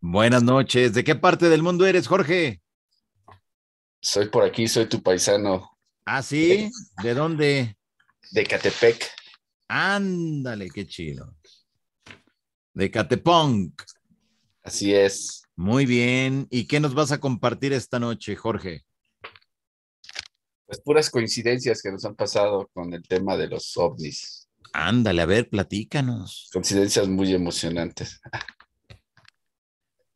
Buenas noches. ¿De qué parte del mundo eres, Jorge? Soy por aquí, soy tu paisano. ¿Ah, sí? Eh, ¿De dónde? De Catepec. Ándale, qué chido. De Cateponc. Así es. Muy bien. ¿Y qué nos vas a compartir esta noche, Jorge? Pues puras coincidencias que nos han pasado con el tema de los ovnis. Ándale, a ver, platícanos. Coincidencias muy emocionantes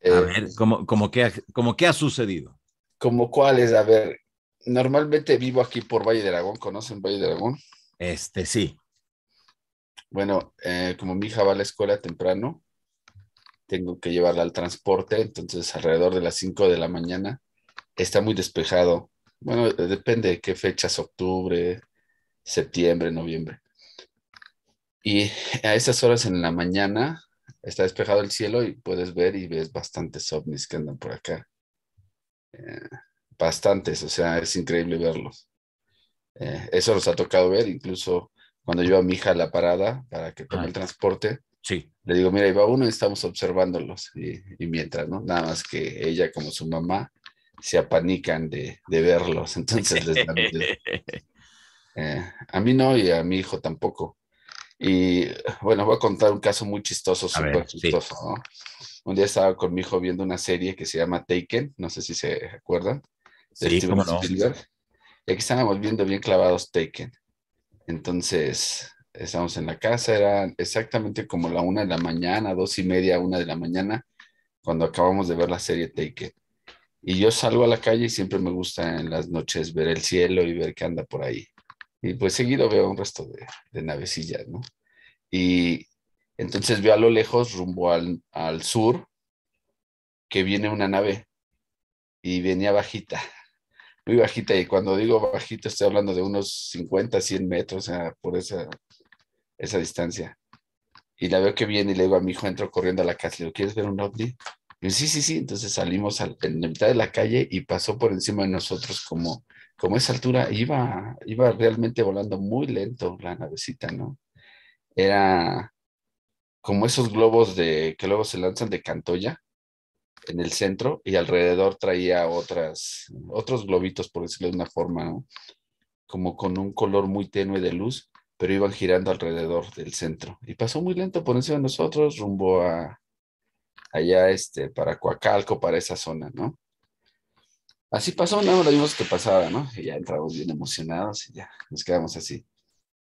a eh, ver, ¿cómo, qué, ha sucedido? Como es? a ver, normalmente vivo aquí por Valle de Aragón, ¿conocen Valle de Aragón? Este, sí. Bueno, eh, como mi hija va a la escuela temprano, tengo que llevarla al transporte, entonces alrededor de las 5 de la mañana está muy despejado. Bueno, eh, depende de qué fechas, octubre, septiembre, noviembre. Y a esas horas en la mañana está despejado el cielo y puedes ver y ves bastantes ovnis que andan por acá. Eh, bastantes, o sea, es increíble verlos. Eh, eso nos ha tocado ver, incluso cuando yo a mi hija a la parada para que tome el transporte, sí. le digo, mira, iba uno y estamos observándolos. Y, mientras, ¿no? Nada más que ella como su mamá se apanican de, verlos. Entonces les eh, a mí no y a mi hijo tampoco. Y bueno, voy a contar un caso muy chistoso, súper chistoso. Un día estaba con mi hijo viendo una serie que se llama Taken, no sé si se acuerdan. De sí, Y aquí estábamos viendo bien clavados Taken. Entonces, estábamos en la casa, era exactamente como la una de la mañana, dos y media, una de la mañana, cuando acabamos de ver la serie Taken. Y yo salgo a la calle y siempre me gusta en las noches ver el cielo y ver qué anda por ahí. Y pues seguido veo un resto de, de navecillas, ¿no? Y entonces veo a lo lejos, rumbo al, sur, que viene una nave y venía bajita, muy bajita. Y cuando digo bajita, estoy hablando de unos 50, 100 metros, o sea, por esa, esa distancia. Y la veo que viene y le digo a mi hijo, entro corriendo a la casa, le digo, ¿quieres ver un ovni? Y yo, sí, sí, sí. Entonces salimos al en mitad de la calle y pasó por encima de nosotros como como esa altura iba, iba realmente volando muy lento la navecita, ¿no? Era como esos globos de, que luego se lanzan de cantoya en el centro y alrededor traía otras, otros globitos, por decirlo de una forma, como con un color muy tenue de luz, pero iban girando alrededor del centro. Y pasó muy lento por encima de nosotros, rumbo a allá este, para Coacalco, para esa zona, ¿no? así pasó, no, lo vimos que pasaba, ¿no? Y ya entramos bien emocionados y ya nos quedamos así.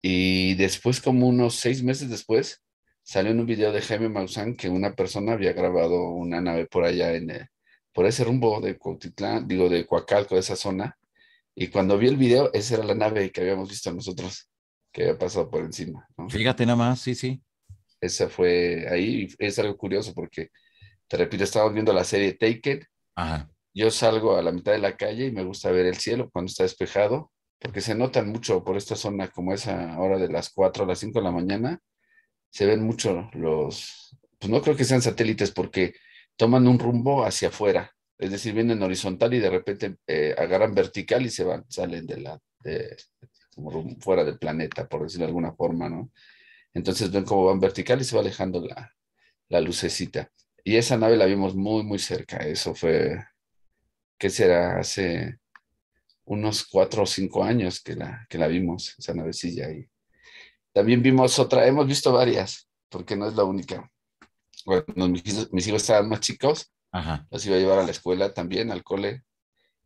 Y después, como unos seis meses después, salió en un video de Jaime Maussan que una persona había grabado una nave por allá, en, eh, por ese rumbo de Cuautitlán, digo, de Coacalco, de esa zona. Y cuando vi el video, esa era la nave que habíamos visto nosotros, que había pasado por encima. ¿no? Fíjate nada más, sí, sí. Esa fue ahí, es algo curioso porque, te repito, estábamos viendo la serie Taken. Ajá yo salgo a la mitad de la calle y me gusta ver el cielo cuando está despejado, porque se notan mucho por esta zona, como esa hora de las 4 a las 5 de la mañana, se ven mucho los, pues no creo que sean satélites porque toman un rumbo hacia afuera, es decir, vienen horizontal y de repente eh, agarran vertical y se van, salen de la, fuera del planeta, por decirlo de alguna forma, ¿no? Entonces ven cómo van vertical y se va alejando la, la lucecita. Y esa nave la vimos muy, muy cerca, eso fue que será? Hace unos cuatro o cinco años que la, que la vimos, esa navecilla. Y también vimos otra, hemos visto varias, porque no es la única. mis hijos, estaban más chicos, los iba a llevar a la escuela también, al cole,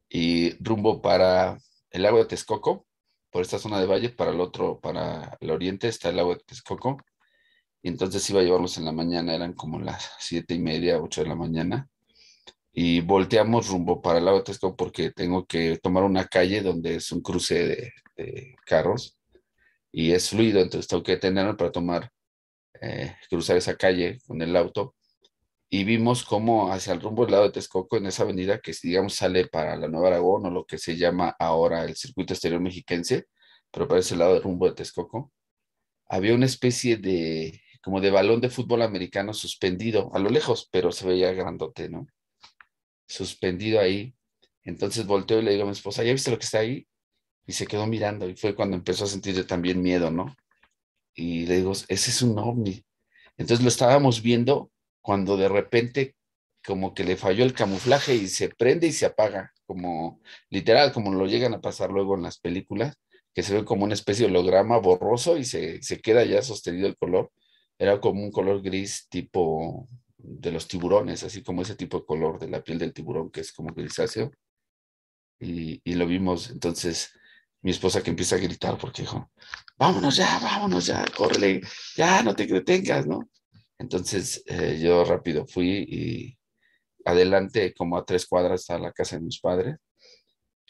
y rumbo para el lago de Texcoco, por esta zona de valle, para el otro, para el oriente está el lago de Texcoco. Y entonces iba a llevarlos en la mañana, eran como las siete y media, ocho de la mañana y volteamos rumbo para el lado de Texcoco porque tengo que tomar una calle donde es un cruce de, carros y es fluido, entonces tengo que detenerme para tomar, eh, cruzar esa calle con el auto y vimos cómo hacia el rumbo del lado de Texcoco, en esa avenida que digamos sale para la Nueva Aragón o lo que se llama ahora el circuito exterior mexiquense, pero para ese lado del rumbo de Texcoco, había una especie de como de balón de fútbol americano suspendido a lo lejos, pero se veía grandote, ¿no? suspendido ahí. Entonces volteo y le digo a mi esposa, ¿ya viste lo que está ahí? Y se quedó mirando y fue cuando empezó a sentir también miedo, ¿no? Y le digo, ese es un ovni. Entonces lo estábamos viendo cuando de repente como que le falló el camuflaje y se prende y se apaga, como literal, como lo llegan a pasar luego en las películas, que se ve como una especie de holograma borroso y se, se queda ya sostenido el color. Era como un color gris tipo de los tiburones, así como ese tipo de color de la piel del tiburón que es como grisáceo. Y, lo vimos, entonces mi esposa que empieza a gritar porque dijo, vámonos ya, vámonos ya, corre ya no te detengas, ¿no? Entonces eh, yo rápido fui y adelante, como a tres cuadras, a la casa de mis padres.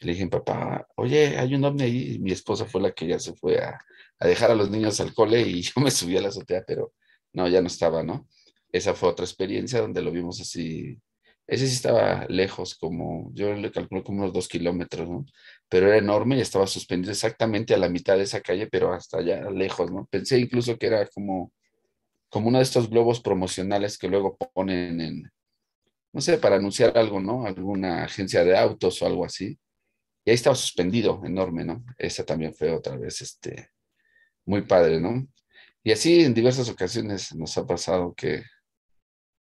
Le dije, papá, oye, hay un hombre ahí. mi esposa fue la que ya se fue a, a, dejar a los niños al cole y yo me subí a la azotea, pero no, ya no estaba, ¿no? esa fue otra experiencia donde lo vimos así. Ese sí estaba lejos, como yo le calculo como unos dos kilómetros, ¿no? Pero era enorme y estaba suspendido exactamente a la mitad de esa calle, pero hasta allá lejos, ¿no? Pensé incluso que era como, como uno de estos globos promocionales que luego ponen en, no sé, para anunciar algo, ¿no? Alguna agencia de autos o algo así. Y ahí estaba suspendido, enorme, ¿no? Esa también fue otra vez, este, muy padre, ¿no? Y así en diversas ocasiones nos ha pasado que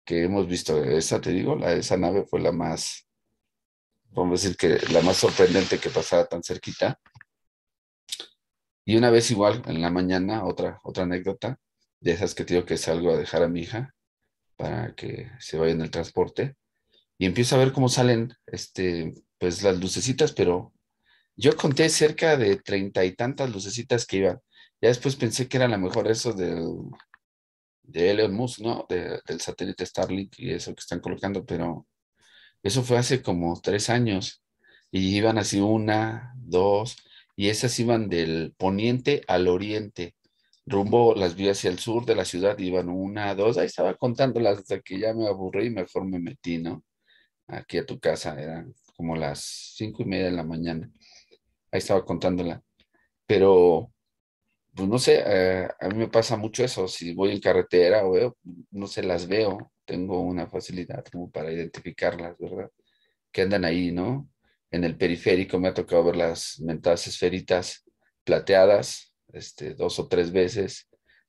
que hemos visto. Esa, te digo, la, esa nave fue la más, vamos a decir que la más sorprendente que pasaba tan cerquita. Y una vez igual, en la mañana, otra, otra anécdota, de esas que te digo que salgo a dejar a mi hija para que se vaya en el transporte. Y empiezo a ver cómo salen, este, pues las lucecitas, pero yo conté cerca de treinta y tantas lucecitas que iban. Ya después pensé que era la mejor eso del de Elon Musk, ¿no? del satélite Starlink y eso que están colocando, pero eso fue hace como tres años y iban así una, dos, y esas iban del poniente al oriente, rumbo las vías hacia el sur de la ciudad, iban una, dos, ahí estaba contándolas hasta que ya me aburrí y mejor me metí, ¿no? Aquí a tu casa, eran como las cinco y media de la mañana, ahí estaba contándolas. pero pues no sé, eh, a mí me pasa mucho eso, si voy en carretera o veo, no sé, las veo, tengo una facilidad como para identificarlas, ¿verdad? Que andan ahí, ¿no? En el periférico me ha tocado ver las mentadas esferitas plateadas, este, dos o tres veces.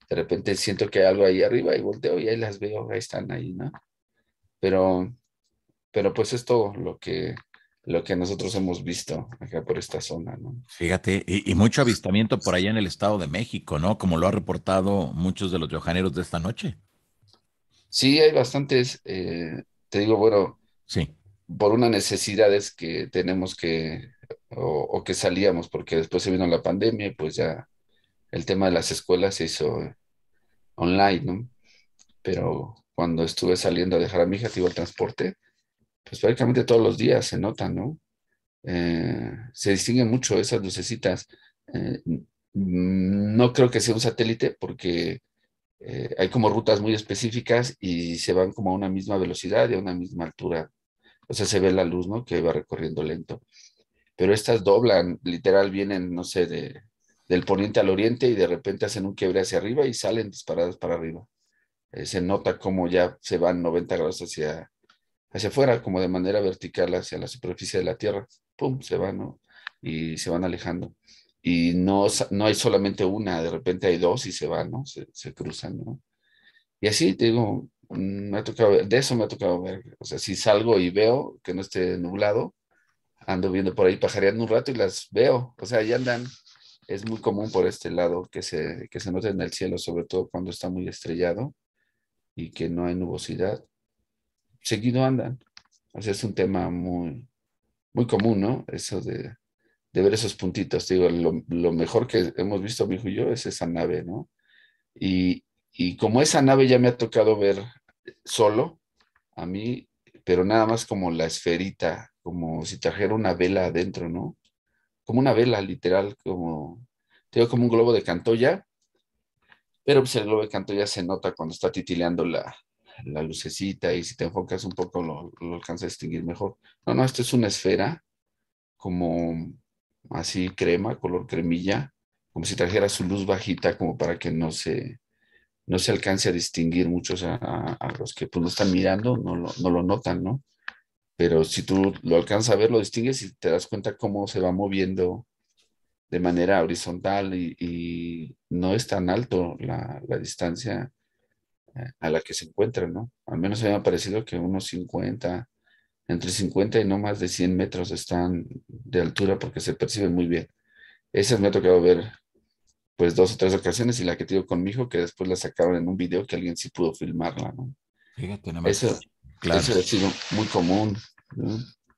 De repente siento que hay algo ahí arriba y volteo y ahí las veo, ahí están ahí, ¿no? Pero, pero pues es todo lo que, lo que nosotros hemos visto acá por esta zona, ¿no? Fíjate, y, mucho avistamiento por allá en el Estado de México, ¿no? Como lo ha reportado muchos de los riojaneros de esta noche. Sí, hay bastantes, eh, te digo, bueno, sí. por unas necesidades que tenemos que, o, que salíamos, porque después se vino la pandemia y pues ya el tema de las escuelas se hizo eh, online, ¿no? Pero cuando estuve saliendo a dejar a mi hija, te el transporte, pues prácticamente todos los días se nota ¿no? Eh, se distinguen mucho esas lucecitas. Eh, mm, no creo que sea un satélite porque eh, hay como rutas muy específicas y se van como a una misma velocidad y a una misma altura. O sea, se ve la luz, ¿no? Que va recorriendo lento. Pero estas doblan, literal, vienen, no sé, del poniente al oriente y de repente hacen un quiebre hacia arriba y salen disparadas para arriba. se nota como ya se van 90 grados hacia, hacia afuera, como de manera vertical hacia la superficie de la Tierra. ¡Pum! Se van, Y se van alejando. Y no, no hay solamente una, de repente hay dos y se van, ¿no? Se, cruzan, Y así, digo, mm, me tocado ver, de eso me ha tocado ver. O sea, si salgo y veo que no esté nublado, ando viendo por ahí pasarían un rato y las veo. O sea, ya andan. Es muy común por este lado que se, que se note en el cielo, sobre todo cuando está muy estrellado y que no hay nubosidad seguido andan. O sea, es un tema muy, muy común, ¿no? Eso de, ver esos puntitos. digo, lo, mejor que hemos visto, mi hijo y yo, es esa nave, ¿no? Y, y como esa nave ya me ha tocado ver solo, a mí, pero nada más como la esferita, como si trajera una vela adentro, ¿no? Como una vela, literal, como, te como un globo de cantoya, pero pues el globo de cantoya se nota cuando está titileando la, la lucecita y si te enfocas un poco lo, lo alcanzas a distinguir mejor. No, no, esto es una esfera como así crema, color cremilla, como si trajera su luz bajita como para que no se, no se alcance a distinguir muchos a, los que pues no están mirando, no lo, no lo notan, ¿no? Pero si tú lo alcanzas a ver, lo distingues y te das cuenta cómo se va moviendo de manera horizontal y, y no es tan alto la, la, distancia a la que se encuentran, ¿no? Al menos me ha parecido que unos 50, entre 50 y no más de 100 metros están de altura porque se perciben muy bien. Esas me ha tocado ver pues dos o tres ocasiones y la que tengo con mi hijo que después la sacaron en un video que alguien sí pudo filmarla, ¿no? Fíjate, no eso, eso ha sido muy común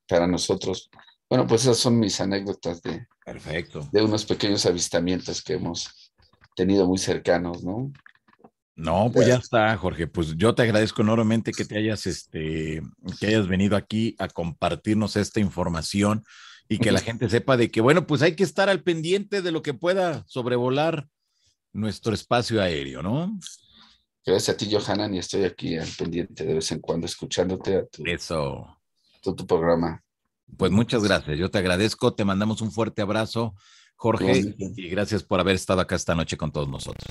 para nosotros. Bueno, pues esas son mis anécdotas de, Perfecto. de unos pequeños avistamientos que hemos tenido muy cercanos, ¿no? No, pues ya está, Jorge. Pues yo te agradezco enormemente que te hayas, este, que hayas venido aquí a compartirnos esta información y que la gente sepa de que, bueno, pues hay que estar al pendiente de lo que pueda sobrevolar nuestro espacio aéreo, ¿no? Gracias a ti, Johanan, y estoy aquí al pendiente de vez en cuando escuchándote a tu, Eso. programa. Pues muchas gracias, yo te agradezco, te mandamos un fuerte abrazo, Jorge, y gracias por haber estado acá esta noche con todos nosotros.